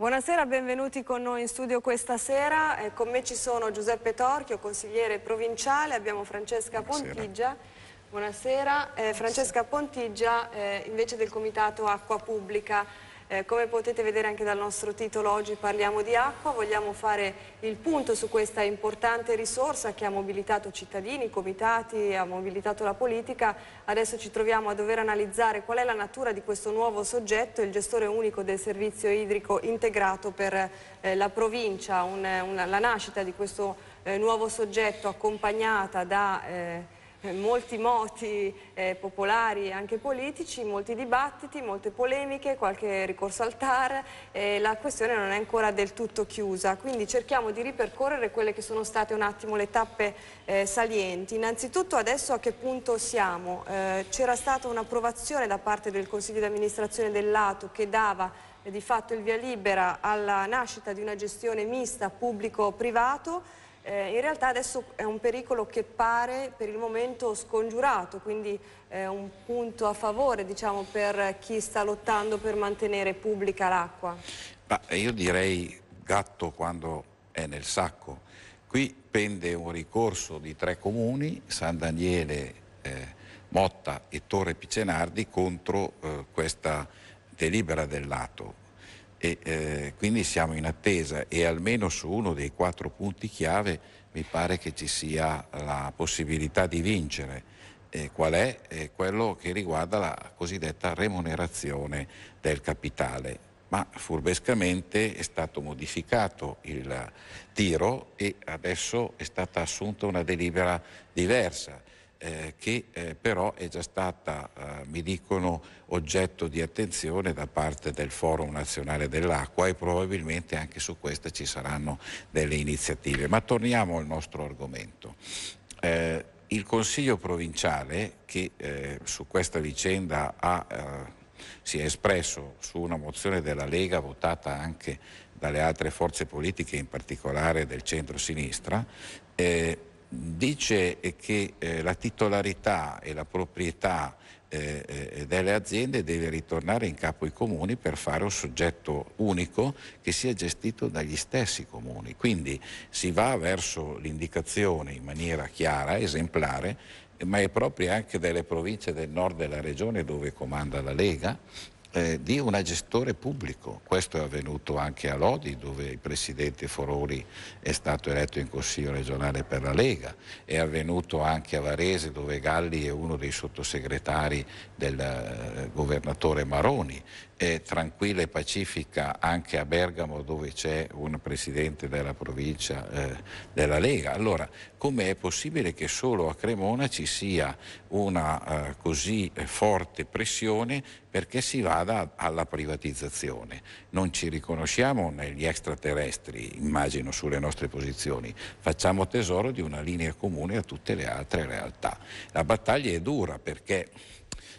Buonasera, benvenuti con noi in studio questa sera. Eh, con me ci sono Giuseppe Torchio, consigliere provinciale, abbiamo Francesca Buonasera. Pontigia. Buonasera, eh, Francesca Pontigia eh, invece del Comitato Acqua Pubblica. Eh, come potete vedere anche dal nostro titolo oggi parliamo di acqua, vogliamo fare il punto su questa importante risorsa che ha mobilitato cittadini, comitati, ha mobilitato la politica. Adesso ci troviamo a dover analizzare qual è la natura di questo nuovo soggetto, il gestore unico del servizio idrico integrato per eh, la provincia, un, eh, una, la nascita di questo eh, nuovo soggetto accompagnata da eh, molti moti eh, popolari e anche politici, molti dibattiti, molte polemiche, qualche ricorso al TAR, eh, la questione non è ancora del tutto chiusa, quindi cerchiamo di ripercorrere quelle che sono state un attimo le tappe eh, salienti. Innanzitutto adesso a che punto siamo? Eh, c'era stata un'approvazione da parte del Consiglio di amministrazione dell'ATU che dava eh, di fatto il via libera alla nascita di una gestione mista pubblico-privato eh, in realtà adesso è un pericolo che pare per il momento scongiurato, quindi è eh, un punto a favore diciamo, per chi sta lottando per mantenere pubblica l'acqua. io direi gatto quando è nel sacco. Qui pende un ricorso di tre comuni, San Daniele, eh, Motta e Torre Picenardi, contro eh, questa delibera del lato e eh, quindi siamo in attesa e almeno su uno dei quattro punti chiave mi pare che ci sia la possibilità di vincere. Eh, qual è? Eh, quello che riguarda la cosiddetta remunerazione del capitale. Ma furbescamente è stato modificato il tiro e adesso è stata assunta una delibera diversa eh, che eh, però è già stata, eh, mi dicono, oggetto di attenzione da parte del Forum Nazionale dell'Acqua e probabilmente anche su questa ci saranno delle iniziative. Ma torniamo al nostro argomento. Eh, il Consiglio provinciale che eh, su questa vicenda ha, eh, si è espresso su una mozione della Lega votata anche dalle altre forze politiche, in particolare del centro-sinistra, dice che eh, la titolarità e la proprietà eh, eh, delle aziende deve ritornare in capo ai comuni per fare un soggetto unico che sia gestito dagli stessi comuni. Quindi si va verso l'indicazione in maniera chiara, esemplare, ma è proprio anche delle province del nord della regione dove comanda la Lega eh, di un gestore pubblico. Questo è avvenuto anche a Lodi dove il presidente Forori è stato eletto in consiglio regionale per la Lega, è avvenuto anche a Varese dove Galli è uno dei sottosegretari del eh, governatore Maroni, eh, tranquilla e pacifica anche a Bergamo dove c'è un presidente della provincia eh, della Lega. Allora, come è possibile che solo a Cremona ci sia una eh, così eh, forte pressione perché si vada alla privatizzazione? Non ci riconosciamo negli extraterrestri, immagino, sulle nostre posizioni, facciamo tesoro di una linea comune a tutte le altre realtà. La battaglia è dura perché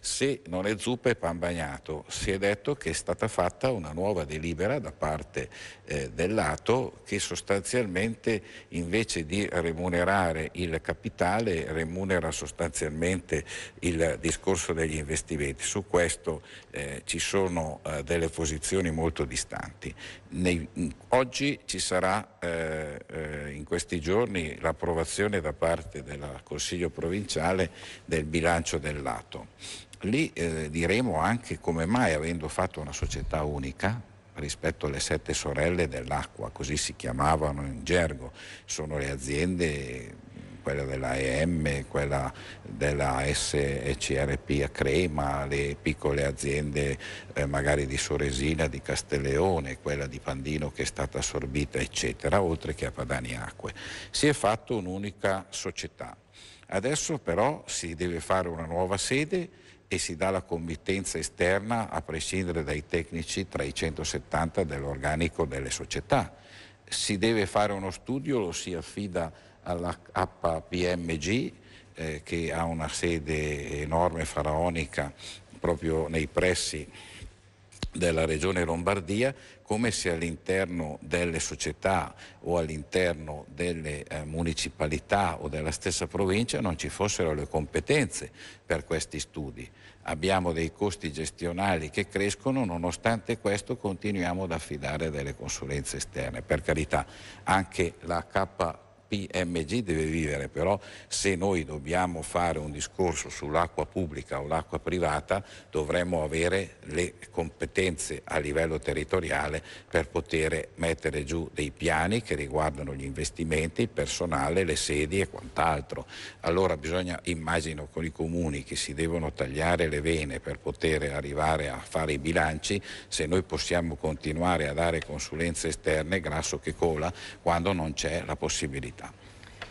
se non è zuppa è pan bagnato, si è detto che è stata fatta una nuova delibera da parte eh, lato che sostanzialmente invece di remunerare il capitale remunera sostanzialmente il discorso degli investimenti. Su questo eh, ci sono eh, delle posizioni molto distanti. Nei, oggi ci sarà eh, eh, in questi giorni l'approvazione da parte del Consiglio provinciale del bilancio del lato. Lì eh, diremo anche come mai, avendo fatto una società unica, rispetto alle sette sorelle dell'acqua, così si chiamavano in gergo, sono le aziende, quella della EM, quella della SECRP a Crema, le piccole aziende eh, magari di Soresina, di Castelleone, quella di Pandino che è stata assorbita, eccetera, oltre che a Padani Acque. Si è fatto un'unica società. Adesso però si deve fare una nuova sede e si dà la committenza esterna a prescindere dai tecnici tra i 170 dell'organico delle società. Si deve fare uno studio, lo si affida alla KPMG eh, che ha una sede enorme faraonica proprio nei pressi della regione Lombardia come se all'interno delle società o all'interno delle eh, municipalità o della stessa provincia non ci fossero le competenze per questi studi. Abbiamo dei costi gestionali che crescono, nonostante questo continuiamo ad affidare delle consulenze esterne. Per carità, anche la K PMG deve vivere, però se noi dobbiamo fare un discorso sull'acqua pubblica o l'acqua privata dovremmo avere le competenze a livello territoriale per poter mettere giù dei piani che riguardano gli investimenti, il personale, le sedi e quant'altro. Allora bisogna, immagino, con i comuni che si devono tagliare le vene per poter arrivare a fare i bilanci, se noi possiamo continuare a dare consulenze esterne, grasso che cola, quando non c'è la possibilità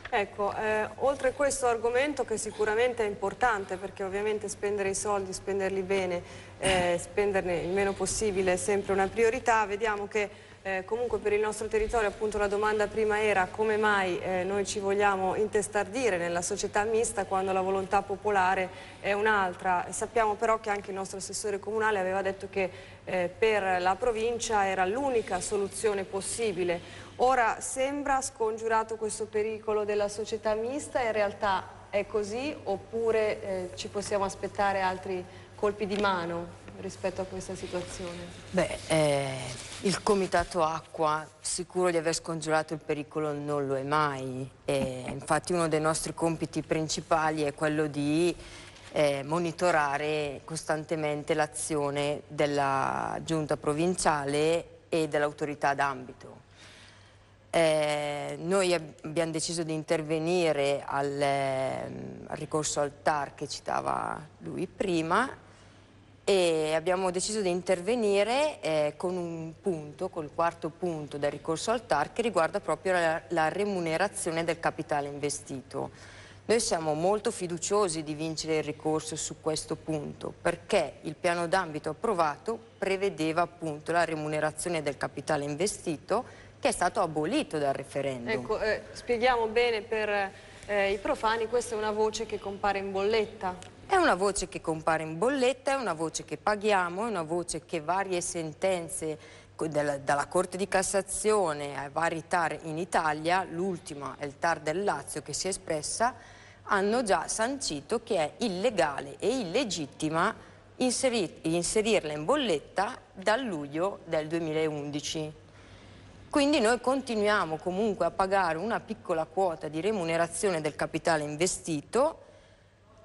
Ecco, eh, oltre a questo argomento che sicuramente è importante perché ovviamente spendere i soldi, spenderli bene, eh, spenderne il meno possibile è sempre una priorità, vediamo che eh, comunque per il nostro territorio appunto la domanda prima era come mai eh, noi ci vogliamo intestardire nella società mista quando la volontà popolare è un'altra. Sappiamo però che anche il nostro assessore comunale aveva detto che eh, per la provincia era l'unica soluzione possibile Ora sembra scongiurato questo pericolo della società mista, in realtà è così oppure eh, ci possiamo aspettare altri colpi di mano rispetto a questa situazione? Beh, eh, il Comitato Acqua sicuro di aver scongiurato il pericolo non lo è mai. E, eh, infatti uno dei nostri compiti principali è quello di eh, monitorare costantemente l'azione della giunta provinciale e dell'autorità d'ambito eh, noi abbiamo deciso di intervenire al, ehm, al ricorso al TAR che citava lui prima e abbiamo deciso di intervenire eh, con un punto, col quarto punto del ricorso al TAR che riguarda proprio la, la remunerazione del capitale investito. Noi siamo molto fiduciosi di vincere il ricorso su questo punto perché il piano d'ambito approvato prevedeva appunto la remunerazione del capitale investito che è stato abolito dal referendum. Ecco, eh, spieghiamo bene per eh, i profani, questa è una voce che compare in bolletta. È una voce che compare in bolletta, è una voce che paghiamo, è una voce che varie sentenze della, dalla Corte di Cassazione ai vari TAR in Italia, l'ultima è il TAR del Lazio che si è espressa, hanno già sancito che è illegale e illegittima inserir, inserirla in bolletta dal luglio del 2011. Quindi noi continuiamo comunque a pagare una piccola quota di remunerazione del capitale investito.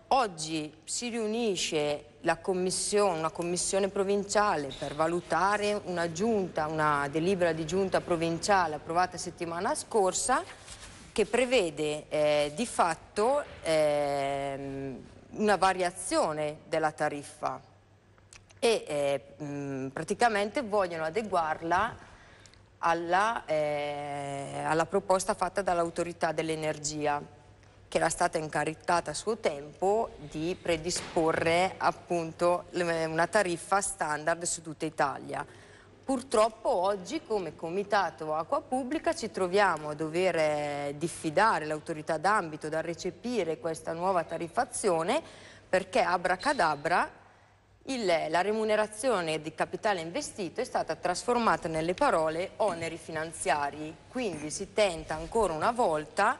Oggi si riunisce commissione, una commissione provinciale per valutare una giunta, una delibera di giunta provinciale approvata settimana scorsa che prevede eh, di fatto eh, una variazione della tariffa e eh, mh, praticamente vogliono adeguarla alla, eh, alla proposta fatta dall'autorità dell'energia che era stata incaricata a suo tempo di predisporre appunto una tariffa standard su tutta Italia. Purtroppo oggi come Comitato Acqua Pubblica ci troviamo a dover eh, diffidare l'autorità d'ambito da recepire questa nuova tariffazione perché abracadabra il, la remunerazione di capitale investito è stata trasformata nelle parole oneri finanziari, quindi si tenta ancora una volta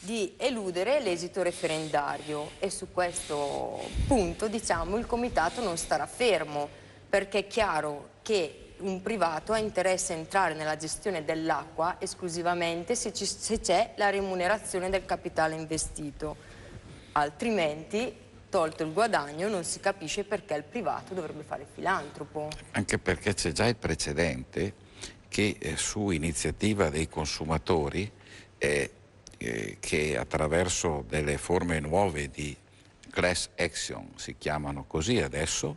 di eludere l'esito referendario e su questo punto diciamo, il Comitato non starà fermo perché è chiaro che un privato ha interesse a entrare nella gestione dell'acqua esclusivamente se c'è la remunerazione del capitale investito, altrimenti Tolto il guadagno non si capisce perché il privato dovrebbe fare il filantropo. Anche perché c'è già il precedente che eh, su iniziativa dei consumatori eh, eh, che attraverso delle forme nuove di class action, si chiamano così adesso,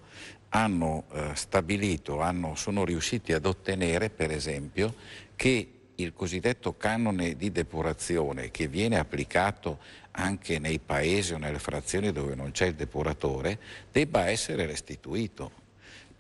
hanno eh, stabilito, hanno, sono riusciti ad ottenere per esempio che il cosiddetto canone di depurazione che viene applicato anche nei paesi o nelle frazioni dove non c'è il depuratore debba essere restituito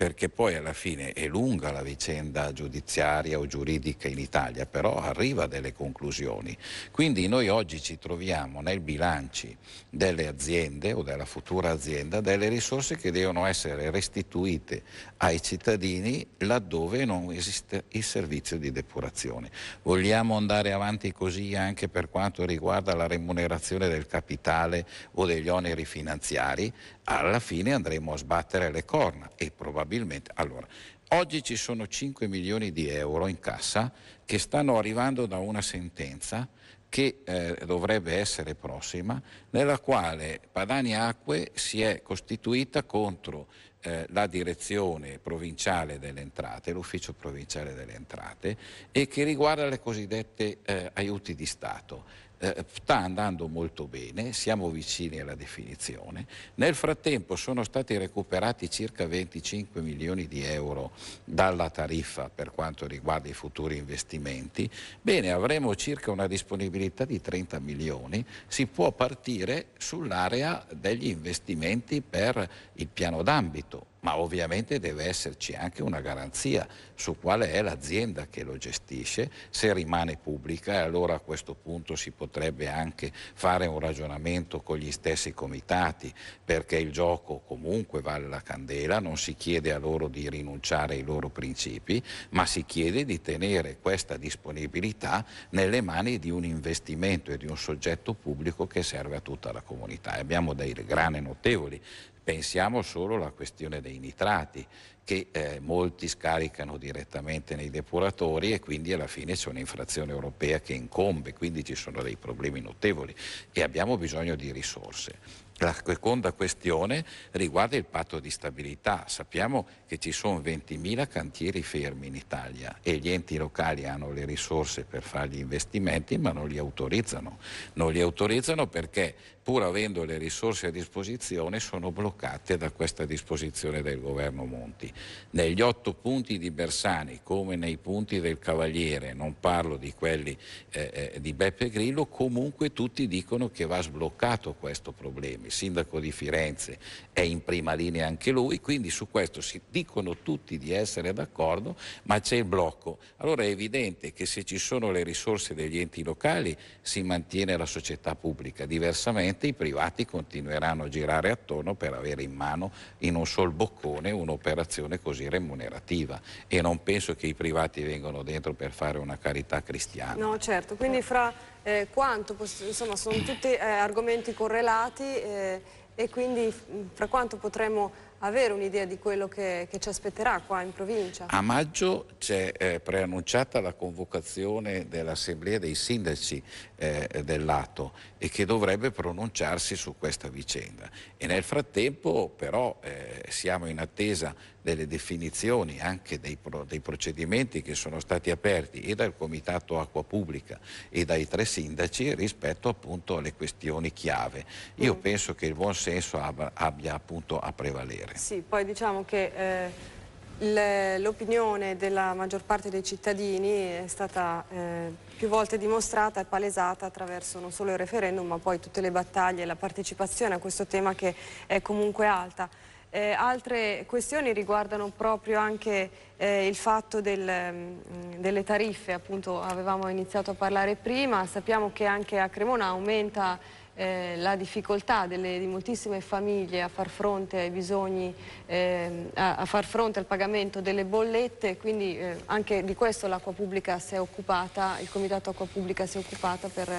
perché poi alla fine è lunga la vicenda giudiziaria o giuridica in Italia, però arriva a delle conclusioni. Quindi noi oggi ci troviamo nel bilanci delle aziende o della futura azienda delle risorse che devono essere restituite ai cittadini laddove non esiste il servizio di depurazione. Vogliamo andare avanti così anche per quanto riguarda la remunerazione del capitale o degli oneri finanziari? Alla fine andremo a sbattere le corna e probabilmente probabilmente. Allora, oggi ci sono 5 milioni di euro in cassa che stanno arrivando da una sentenza che eh, dovrebbe essere prossima, nella quale Padania Acque si è costituita contro eh, la direzione provinciale delle entrate, l'ufficio provinciale delle entrate, e che riguarda le cosiddette eh, aiuti di Stato eh, sta andando molto bene, siamo vicini alla definizione. Nel frattempo sono stati recuperati circa 25 milioni di euro dalla tariffa per quanto riguarda i futuri investimenti. Bene, avremo circa una disponibilità di 30 milioni, si può partire sull'area degli investimenti per il piano d'ambito ma ovviamente deve esserci anche una garanzia su quale è l'azienda che lo gestisce, se rimane pubblica e allora a questo punto si potrebbe anche fare un ragionamento con gli stessi comitati perché il gioco comunque vale la candela, non si chiede a loro di rinunciare ai loro principi, ma si chiede di tenere questa disponibilità nelle mani di un investimento e di un soggetto pubblico che serve a tutta la comunità. E abbiamo dei grane notevoli Pensiamo solo alla questione dei nitrati, che eh, molti scaricano direttamente nei depuratori e quindi alla fine c'è un'infrazione europea che incombe, quindi ci sono dei problemi notevoli e abbiamo bisogno di risorse. La seconda questione riguarda il patto di stabilità. Sappiamo che ci sono 20.000 cantieri fermi in Italia e gli enti locali hanno le risorse per fare gli investimenti ma non li autorizzano. Non li autorizzano perché pur avendo le risorse a disposizione sono bloccate da questa disposizione del governo Monti. Negli otto punti di Bersani, come nei punti del Cavaliere, non parlo di quelli eh, eh, di Beppe Grillo, comunque tutti dicono che va sbloccato questo problema. Il sindaco di Firenze è in prima linea anche lui, quindi su questo si dicono tutti di essere d'accordo, ma c'è il blocco. Allora è evidente che se ci sono le risorse degli enti locali si mantiene la società pubblica, diversamente i privati continueranno a girare attorno per avere in mano in un sol boccone un'operazione prestazione così remunerativa e non penso che i privati vengano dentro per fare una carità cristiana. No, certo, quindi eh. fra eh, quanto, insomma, sono tutti eh, argomenti correlati eh, e quindi mm, fra quanto potremmo avere un'idea di quello che, che, ci aspetterà qua in provincia. A maggio c'è eh, preannunciata la convocazione dell'assemblea dei sindaci eh, del Lato e che dovrebbe pronunciarsi su questa vicenda e nel frattempo però eh, siamo in attesa delle definizioni anche dei, pro, dei, procedimenti che sono stati aperti e dal Comitato Acqua Pubblica e dai tre sindaci rispetto appunto alle questioni chiave. Io mm. penso che il buon senso abbia, abbia, appunto a prevalere. Sì, poi diciamo che... Eh... L'opinione della maggior parte dei cittadini è stata eh, più volte dimostrata e palesata attraverso non solo il referendum ma poi tutte le battaglie e la partecipazione a questo tema che è comunque alta. Eh, altre questioni riguardano proprio anche eh, il fatto del, mm, delle tariffe, appunto avevamo iniziato a parlare prima, sappiamo che anche a Cremona aumenta eh, la difficoltà delle, di moltissime famiglie a far fronte ai bisogni, ehm, a, a, far fronte al pagamento delle bollette, quindi eh, anche di questo l'acqua pubblica si è occupata, il Comitato Acqua Pubblica si è occupata per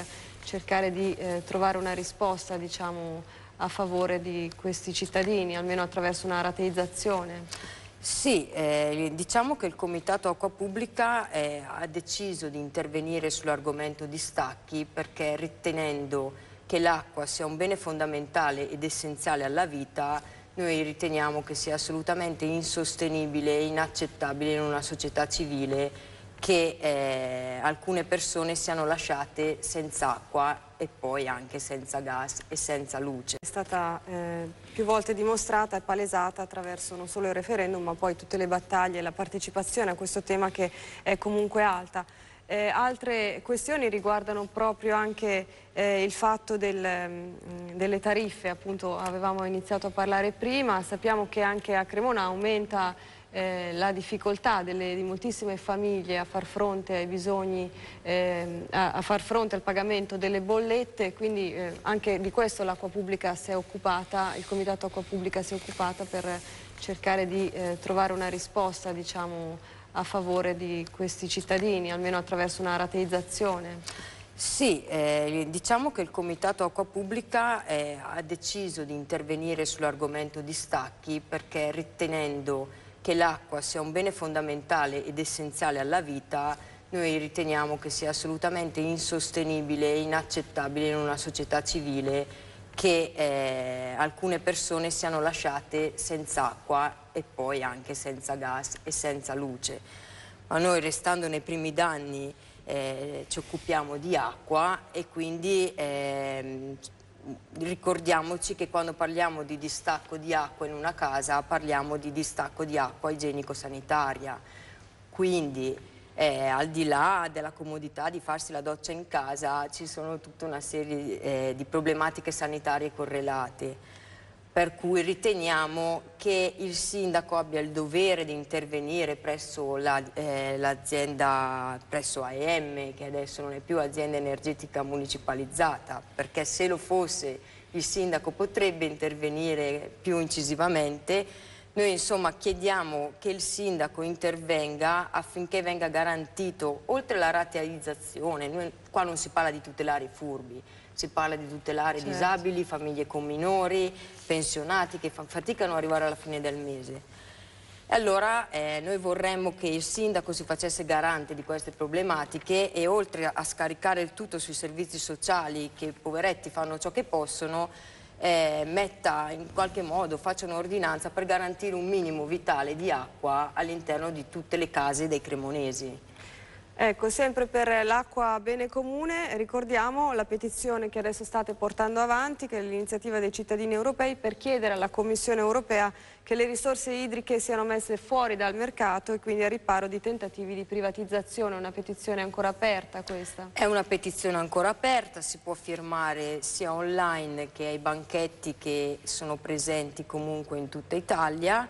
cercare di eh, trovare una risposta diciamo, a favore di questi cittadini, almeno attraverso una rateizzazione. Sì, eh, diciamo che il Comitato Acqua Pubblica eh, ha deciso di intervenire sull'argomento di stacchi perché ritenendo che l'acqua sia un bene fondamentale ed essenziale alla vita, noi riteniamo che sia assolutamente insostenibile e inaccettabile in una società civile che eh, alcune persone siano lasciate senza acqua e poi anche senza gas e senza luce. È stata eh, più volte dimostrata e palesata attraverso non solo il referendum ma poi tutte le battaglie e la partecipazione a questo tema che è comunque alta. Eh, altre questioni riguardano proprio anche eh, il fatto del, mh, mm, delle tariffe, appunto avevamo iniziato a parlare prima, sappiamo che anche a Cremona aumenta eh, la difficoltà delle, di moltissime famiglie a far fronte ai bisogni, eh, a, a, far fronte al pagamento delle bollette, quindi eh, anche di questo l'acqua pubblica si è occupata, il Comitato Acqua Pubblica si è occupata per cercare di eh, trovare una risposta diciamo, a favore di questi cittadini, almeno attraverso una rateizzazione. Sì, eh, diciamo che il Comitato Acqua Pubblica eh, ha deciso di intervenire sull'argomento distacchi perché ritenendo che l'acqua sia un bene fondamentale ed essenziale alla vita, noi riteniamo che sia assolutamente insostenibile e inaccettabile in una società civile che eh, alcune persone siano lasciate senza acqua e poi anche senza gas e senza luce. Ma noi restando nei primi danni eh, ci occupiamo di acqua e quindi eh, ricordiamoci che quando parliamo di distacco di acqua in una casa parliamo di distacco di acqua igienico-sanitaria. Quindi eh, al di là della comodità di farsi la doccia in casa ci sono tutta una serie eh, di problematiche sanitarie correlate per cui riteniamo che il sindaco abbia il dovere di intervenire presso l'azienda, la, eh, presso AEM, che adesso non è più azienda energetica municipalizzata, perché se lo fosse il sindaco potrebbe intervenire più incisivamente. Noi insomma chiediamo che il sindaco intervenga affinché venga garantito, oltre alla rateizzazione, noi, qua non si parla di tutelare i furbi, si parla di tutelare certo. disabili, famiglie con minori, pensionati che faticano ad arrivare alla fine del mese. allora eh, noi vorremmo che il sindaco si facesse garante di queste problematiche e oltre a scaricare il tutto sui servizi sociali che i poveretti fanno ciò che possono, eh, metta in qualche modo, faccia un'ordinanza per garantire un minimo vitale di acqua all'interno di tutte le case dei cremonesi. Ecco, sempre per l'acqua bene comune, ricordiamo la petizione che adesso state portando avanti, che è l'iniziativa dei cittadini europei per chiedere alla Commissione europea che le risorse idriche siano messe fuori dal mercato e quindi a riparo di tentativi di privatizzazione. Una petizione ancora aperta questa? È una petizione ancora aperta, si può firmare sia online che ai banchetti che sono presenti comunque in tutta Italia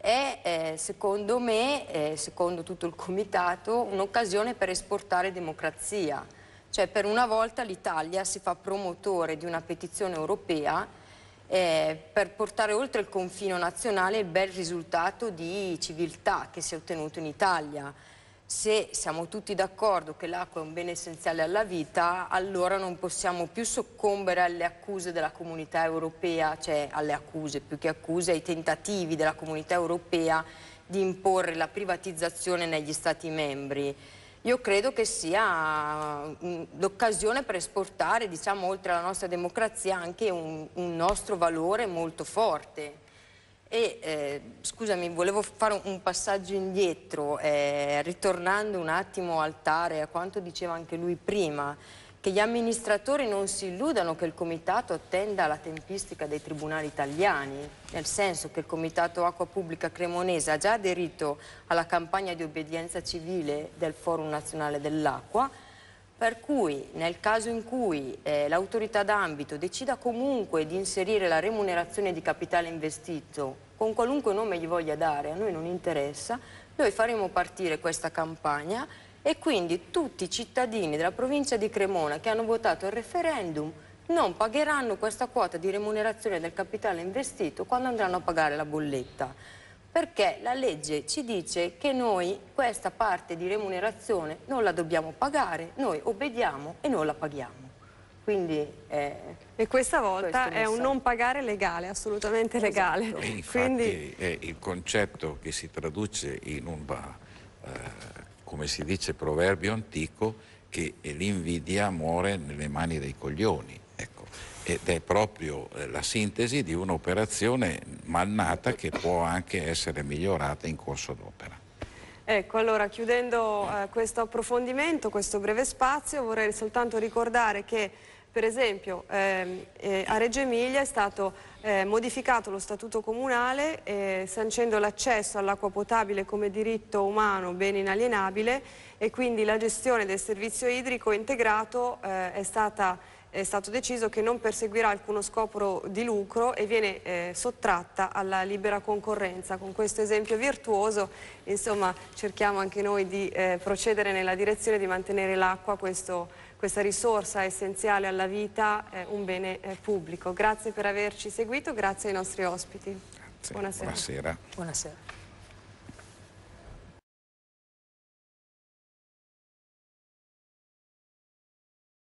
è eh, secondo me, eh, secondo tutto il comitato, un'occasione per esportare democrazia. Cioè per una volta l'Italia si fa promotore di una petizione europea eh, per portare oltre il confine nazionale il bel risultato di civiltà che si è ottenuto in Italia se siamo tutti d'accordo che l'acqua è un bene essenziale alla vita, allora non possiamo più soccombere alle accuse della comunità europea, cioè alle accuse, più che accuse, ai tentativi della comunità europea di imporre la privatizzazione negli Stati membri. Io credo che sia mm, l'occasione per esportare, diciamo, oltre alla nostra democrazia, anche un, un nostro valore molto forte. E eh, scusami, volevo fare un passaggio indietro, eh, ritornando un attimo al Tare, a quanto diceva anche lui prima, che gli amministratori non si illudano che il Comitato attenda la tempistica dei tribunali italiani, nel senso che il Comitato Acqua Pubblica Cremonese ha già aderito alla campagna di obbedienza civile del Forum Nazionale dell'Acqua, per cui nel caso in cui eh, l'autorità d'ambito decida comunque di inserire la remunerazione di capitale investito con qualunque nome gli voglia dare, a noi non interessa, noi faremo partire questa campagna e quindi tutti i cittadini della provincia di Cremona che hanno votato il referendum non pagheranno questa quota di remunerazione del capitale investito quando andranno a pagare la bolletta perché la legge ci dice che noi questa parte di remunerazione non la dobbiamo pagare, noi obbediamo e non la paghiamo. Quindi, eh, e questa volta è un so. non pagare legale, assolutamente esatto. legale. Esatto. infatti Quindi... è eh, il concetto che si traduce in un, eh, come si dice, proverbio antico, che l'invidia muore nelle mani dei coglioni ed è proprio eh, la sintesi di un'operazione malnata che può anche essere migliorata in corso d'opera. Ecco, allora chiudendo eh, questo approfondimento, questo breve spazio, vorrei soltanto ricordare che per esempio ehm, eh, a Reggio Emilia è stato eh, modificato lo statuto comunale eh, sancendo l'accesso all'acqua potabile come diritto umano bene inalienabile e quindi la gestione del servizio idrico integrato eh, è stata è stato deciso che non perseguirà alcuno scopo di lucro e viene eh, sottratta alla libera concorrenza. Con questo esempio virtuoso insomma, cerchiamo anche noi di eh, procedere nella direzione di mantenere l'acqua, questa risorsa essenziale alla vita, eh, un bene eh, pubblico. Grazie per averci seguito, grazie ai nostri ospiti. Grazie. Buonasera. Buonasera. Buonasera.